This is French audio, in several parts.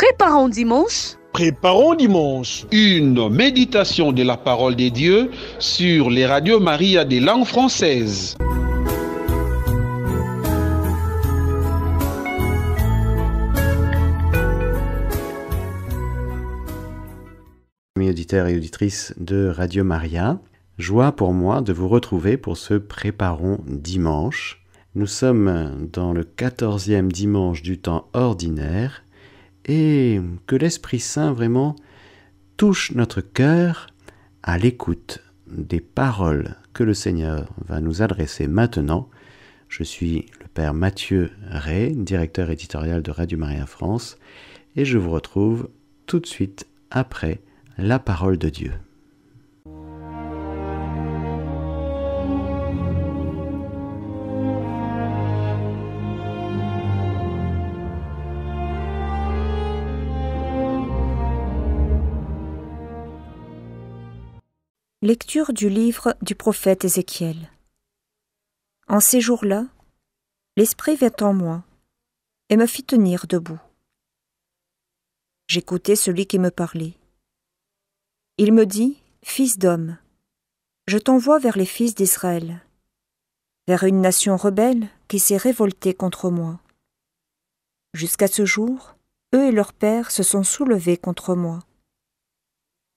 Préparons dimanche. Préparons dimanche une méditation de la parole des dieux sur les radios Maria des langues françaises. Mes auditeurs et auditrices de Radio Maria, joie pour moi de vous retrouver pour ce Préparons dimanche. Nous sommes dans le 14e dimanche du temps ordinaire et que l'Esprit Saint vraiment touche notre cœur à l'écoute des paroles que le Seigneur va nous adresser maintenant. Je suis le Père Mathieu Ray, directeur éditorial de Radio Maria France, et je vous retrouve tout de suite après la parole de Dieu. Lecture du livre du prophète Ézéchiel. En ces jours-là, l'Esprit vint en moi et me fit tenir debout. J'écoutais celui qui me parlait. Il me dit, Fils d'homme, je t'envoie vers les fils d'Israël, vers une nation rebelle qui s'est révoltée contre moi. Jusqu'à ce jour, eux et leurs pères se sont soulevés contre moi.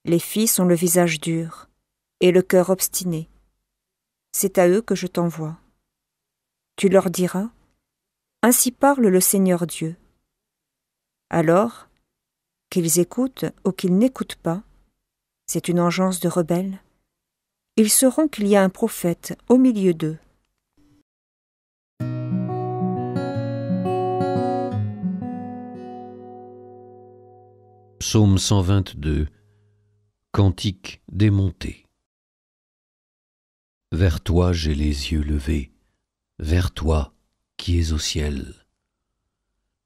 Les fils ont le visage dur, et le cœur obstiné. C'est à eux que je t'envoie. Tu leur diras Ainsi parle le Seigneur Dieu. Alors, qu'ils écoutent ou qu'ils n'écoutent pas, c'est une engeance de rebelles, ils sauront qu'il y a un prophète au milieu d'eux. Psaume 122 Cantique démontée. Vers toi j'ai les yeux levés, vers toi qui es au ciel.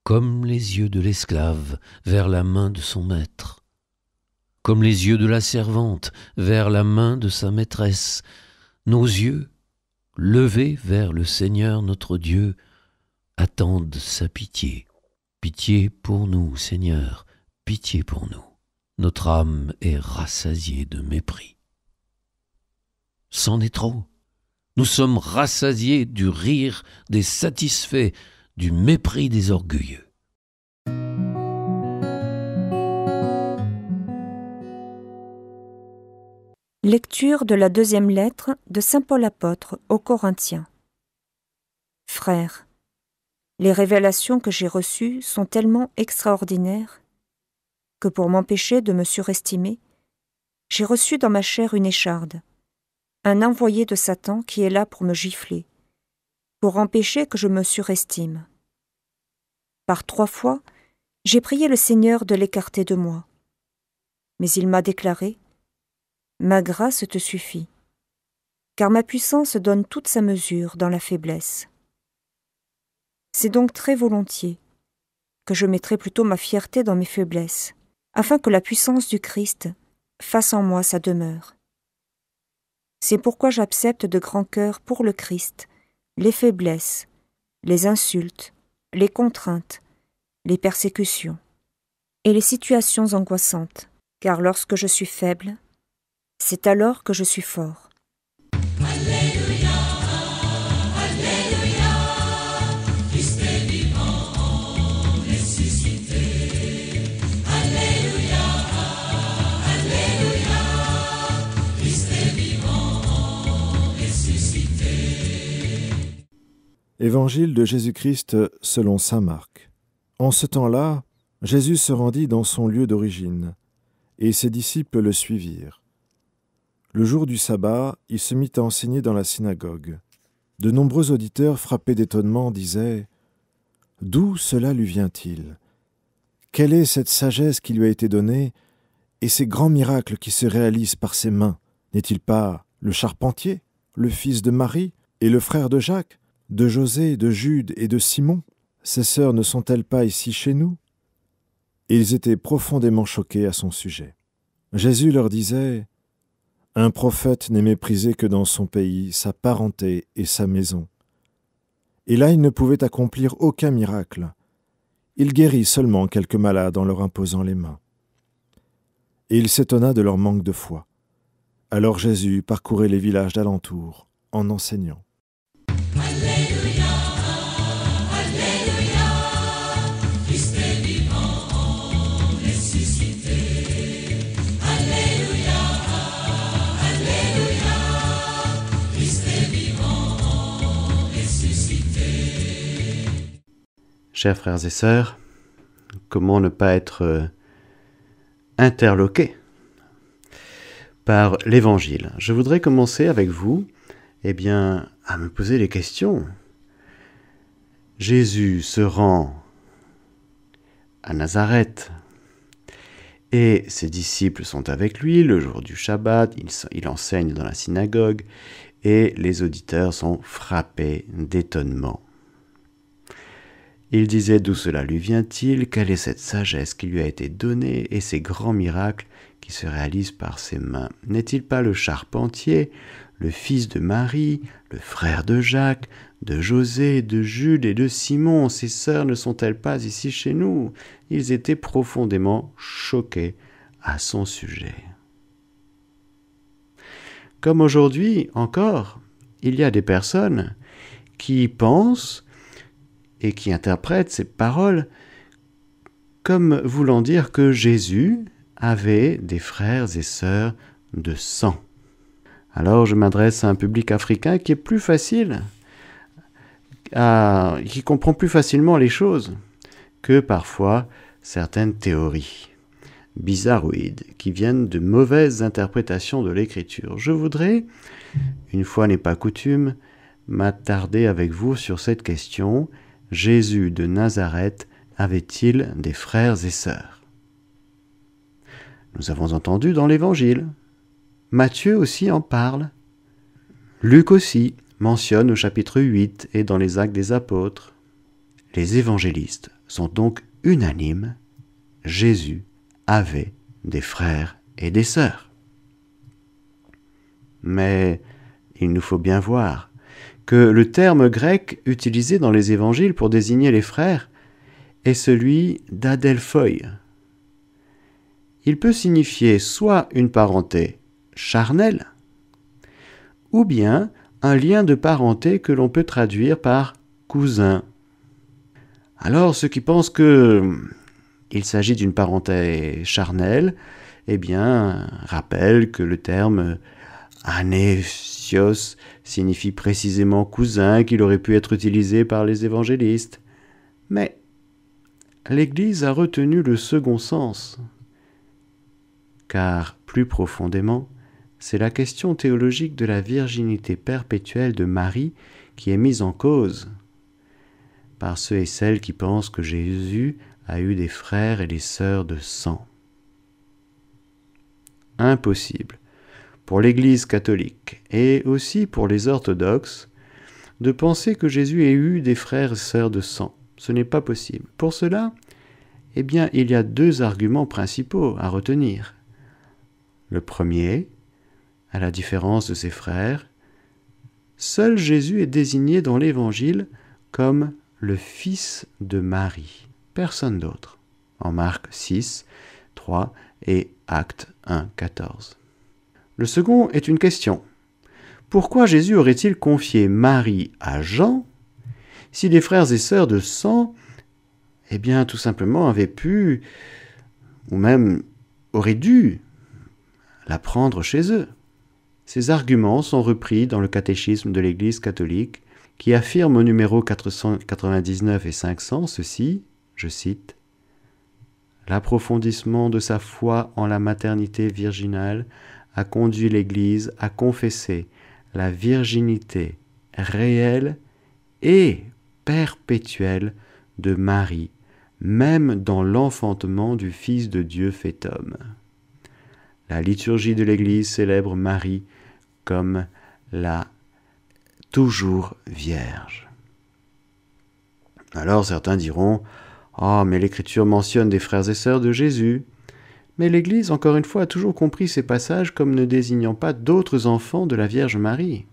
Comme les yeux de l'esclave vers la main de son maître, comme les yeux de la servante vers la main de sa maîtresse, nos yeux, levés vers le Seigneur notre Dieu, attendent sa pitié. Pitié pour nous, Seigneur, pitié pour nous. Notre âme est rassasiée de mépris c'en est trop. Nous sommes rassasiés du rire des satisfaits, du mépris des orgueilleux. Lecture de la deuxième lettre de Saint Paul apôtre aux Corinthiens. Frères, les révélations que j'ai reçues sont tellement extraordinaires que pour m'empêcher de me surestimer, j'ai reçu dans ma chair une écharde, un envoyé de Satan qui est là pour me gifler, pour empêcher que je me surestime. Par trois fois, j'ai prié le Seigneur de l'écarter de moi. Mais il m'a déclaré Ma grâce te suffit, car ma puissance donne toute sa mesure dans la faiblesse. C'est donc très volontiers que je mettrai plutôt ma fierté dans mes faiblesses, afin que la puissance du Christ fasse en moi sa demeure. C'est pourquoi j'accepte de grand cœur pour le Christ les faiblesses, les insultes, les contraintes, les persécutions et les situations angoissantes, car lorsque je suis faible, c'est alors que je suis fort. Évangile de Jésus-Christ selon Saint Marc. En ce temps-là, Jésus se rendit dans son lieu d'origine, et ses disciples le suivirent. Le jour du sabbat, il se mit à enseigner dans la synagogue. De nombreux auditeurs frappés d'étonnement disaient D'où cela lui vient-il Quelle est cette sagesse qui lui a été donnée et ces grands miracles qui se réalisent par ses mains N'est-il pas le charpentier, le fils de Marie et le frère de Jacques de José, de Jude et de Simon Ces sœurs ne sont-elles pas ici chez nous Ils étaient profondément choqués à son sujet. Jésus leur disait Un prophète n'est méprisé que dans son pays, sa parenté et sa maison. Et là, il ne pouvait accomplir aucun miracle. Il guérit seulement quelques malades en leur imposant les mains. Et il s'étonna de leur manque de foi. Alors Jésus parcourait les villages d'alentour en enseignant. chers frères et sœurs, comment ne pas être euh, interloqué par l'Évangile Je voudrais commencer avec vous, et eh bien, à me poser les questions. Jésus se rend à Nazareth et ses disciples sont avec lui le jour du Shabbat, il enseigne dans la synagogue et les auditeurs sont frappés d'étonnement. Il disait d'où cela lui vient-il, quelle est cette sagesse qui lui a été donnée et ces grands miracles qui se réalisent par ses mains. N'est-il pas le charpentier, le fils de Marie, le frère de Jacques, de José, de Jules et de Simon Ses sœurs ne sont-elles pas ici chez nous Ils étaient profondément choqués à son sujet. Comme aujourd'hui encore, il y a des personnes qui pensent et qui interprète ces paroles comme voulant dire que Jésus avait des frères et sœurs de sang. Alors je m'adresse à un public africain qui est plus facile, qui comprend plus facilement les choses que parfois certaines théories bizarroïdes qui viennent de mauvaises interprétations de l'écriture. Je voudrais, une fois n'est pas coutume, m'attarder avec vous sur cette question Jésus de Nazareth avait-il des frères et sœurs Nous avons entendu dans l'Évangile. Matthieu aussi en parle. Luc aussi mentionne au chapitre 8 et dans les actes des apôtres. Les évangélistes sont donc unanimes. Jésus avait des frères et des sœurs. Mais il nous faut bien voir que le terme grec utilisé dans les évangiles pour désigner les frères est celui d'adelphoi. Il peut signifier soit une parenté charnelle, ou bien un lien de parenté que l'on peut traduire par cousin. Alors ceux qui pensent que il s'agit d'une parenté charnelle, eh bien, rappellent que le terme Anésios signifie précisément cousin qu'il aurait pu être utilisé par les évangélistes. Mais l'Église a retenu le second sens. Car plus profondément, c'est la question théologique de la virginité perpétuelle de Marie qui est mise en cause. Par ceux et celles qui pensent que Jésus a eu des frères et des sœurs de sang. Impossible pour l'Église catholique et aussi pour les orthodoxes de penser que Jésus ait eu des frères et sœurs de sang. Ce n'est pas possible. Pour cela, eh bien, il y a deux arguments principaux à retenir. Le premier, à la différence de ses frères, seul Jésus est désigné dans l'Évangile comme le Fils de Marie, personne d'autre, en Marc 6, 3 et Acte 1, 14. Le second est une question. Pourquoi Jésus aurait-il confié Marie à Jean si les frères et sœurs de sang, eh bien tout simplement, avaient pu, ou même auraient dû, la prendre chez eux Ces arguments sont repris dans le catéchisme de l'Église catholique qui affirme au numéro 499 et 500 ceci, je cite, L'approfondissement de sa foi en la maternité virginale a conduit l'Église à confesser la virginité réelle et perpétuelle de Marie, même dans l'enfantement du Fils de Dieu fait homme. La liturgie de l'Église célèbre Marie comme la toujours vierge. Alors certains diront Ah, mais l'Écriture mentionne des frères et sœurs de Jésus. Mais l'Église, encore une fois, a toujours compris ces passages comme ne désignant pas d'autres enfants de la Vierge Marie.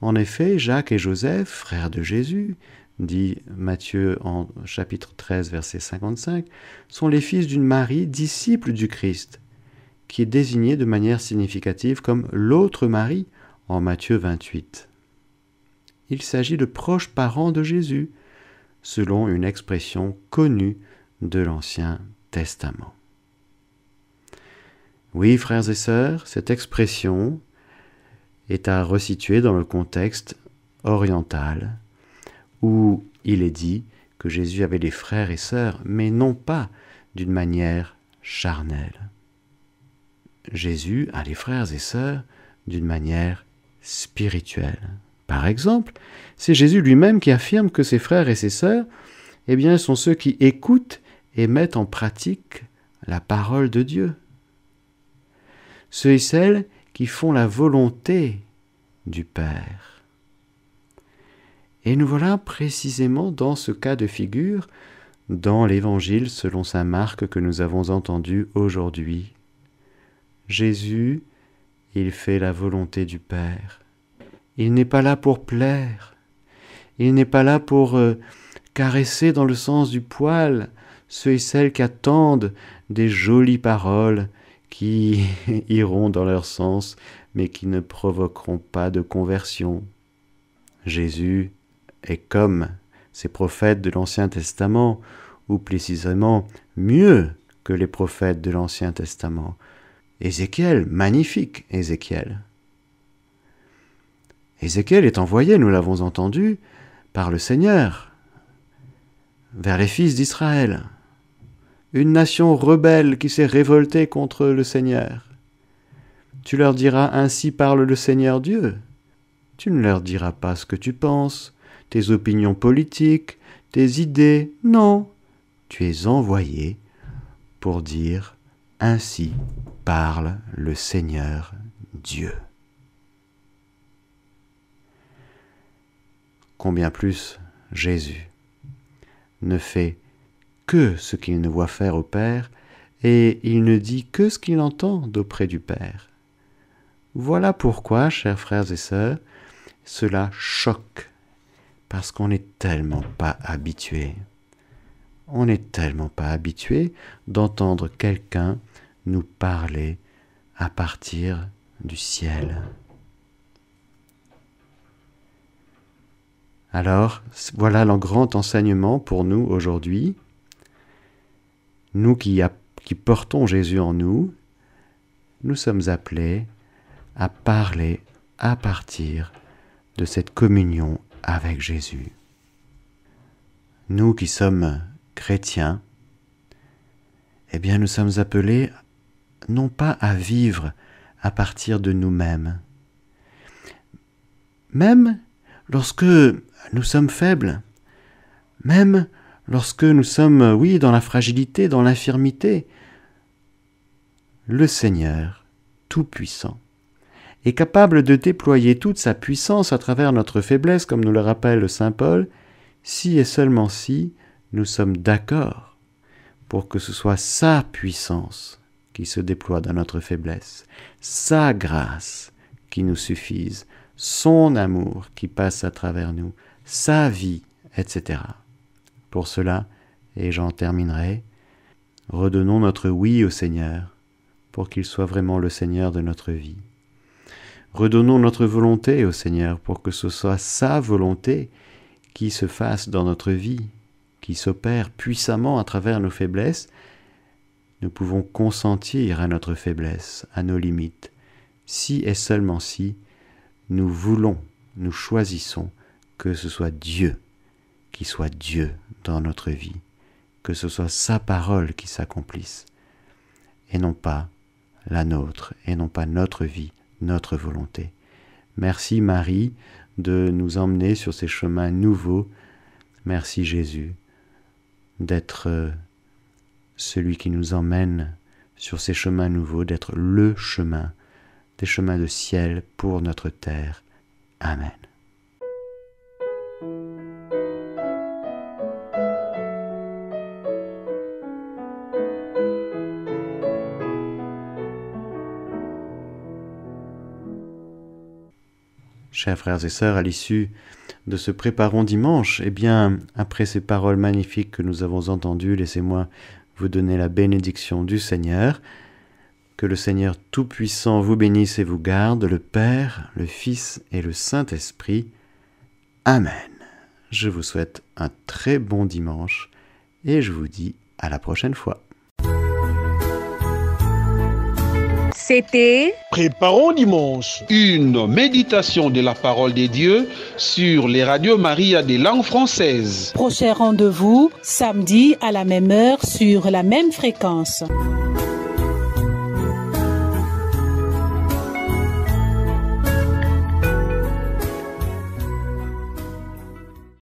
En effet, Jacques et Joseph, frères de Jésus, dit Matthieu en chapitre 13, verset 55, sont les fils d'une Marie, disciple du Christ, qui est désignée de manière significative comme l'autre Marie en Matthieu 28. Il s'agit de proches parents de Jésus, selon une expression connue de l'Ancien Testament. Oui, frères et sœurs, cette expression est à resituer dans le contexte oriental, où il est dit que Jésus avait des frères et sœurs, mais non pas d'une manière charnelle. Jésus a les frères et sœurs d'une manière spirituelle. Par exemple, c'est Jésus lui-même qui affirme que ses frères et ses sœurs, eh bien, sont ceux qui écoutent et mettent en pratique la parole de Dieu, ceux et celles qui font la volonté du Père. Et nous voilà précisément dans ce cas de figure dans l'évangile selon saint marque que nous avons entendu aujourd'hui. Jésus, il fait la volonté du Père. Il n'est pas là pour plaire. Il n'est pas là pour euh, caresser dans le sens du poil ceux et celles qui attendent des jolies paroles, qui iront dans leur sens, mais qui ne provoqueront pas de conversion. Jésus est comme ces prophètes de l'Ancien Testament, ou précisément mieux que les prophètes de l'Ancien Testament. Ézéchiel, magnifique Ézéchiel. Ézéchiel est envoyé, nous l'avons entendu, par le Seigneur vers les fils d'Israël une nation rebelle qui s'est révoltée contre le Seigneur. Tu leur diras Ainsi parle le Seigneur Dieu. Tu ne leur diras pas ce que tu penses, tes opinions politiques, tes idées, non. Tu es envoyé pour dire Ainsi parle le Seigneur Dieu. Combien plus Jésus ne fait que ce qu'il ne voit faire au Père, et il ne dit que ce qu'il entend d'auprès du Père. Voilà pourquoi, chers frères et sœurs, cela choque, parce qu'on n'est tellement pas habitué. On n'est tellement pas habitué d'entendre quelqu'un nous parler à partir du ciel. Alors, voilà le grand enseignement pour nous aujourd'hui, nous qui, portons Jésus en nous, nous sommes appelés à parler à partir de cette communion avec Jésus. Nous qui sommes chrétiens, eh bien nous sommes appelés non pas à vivre à partir de nous-mêmes, même lorsque nous sommes faibles, même lorsque nous sommes, euh, oui, dans la fragilité, dans l'infirmité, le Seigneur, tout-puissant, est capable de déployer toute sa puissance à travers notre faiblesse, comme nous le rappelle Saint Paul, si et seulement si nous sommes d'accord pour que ce soit sa puissance qui se déploie dans notre faiblesse, sa grâce qui nous suffise, son amour qui passe à travers nous, sa vie, etc. Pour cela, et j'en terminerai, redonnons notre oui au Seigneur, pour qu'il soit vraiment le Seigneur de notre vie. Redonnons notre volonté au Seigneur, pour que ce soit sa volonté qui se fasse dans notre vie, qui s'opère puissamment à travers nos faiblesses. Nous pouvons consentir à notre faiblesse, à nos limites, si et seulement si nous voulons, nous choisissons que ce soit Dieu qu'il soit Dieu dans notre vie, que ce soit sa parole qui s'accomplisse, et non pas la nôtre, et non pas notre vie, notre volonté. Merci Marie de nous emmener sur ces chemins nouveaux. Merci Jésus d'être euh, celui qui nous emmène sur ces chemins nouveaux, d'être le chemin, des chemins de ciel pour notre terre. Amen. chers frères et sœurs, à l'issue de ce préparons dimanche, eh bien, après ces paroles magnifiques que nous avons entendues, laissez-moi vous donner la bénédiction du Seigneur. Que le Seigneur Tout-Puissant vous bénisse et vous garde, le Père, le Fils et le Saint-Esprit. Amen. Je vous souhaite un très bon dimanche et je vous dis à la prochaine fois. C'était Préparons dimanche une méditation de la parole des dieux sur les radios Maria des langues françaises. Prochain rendez-vous samedi à la même heure sur la même fréquence.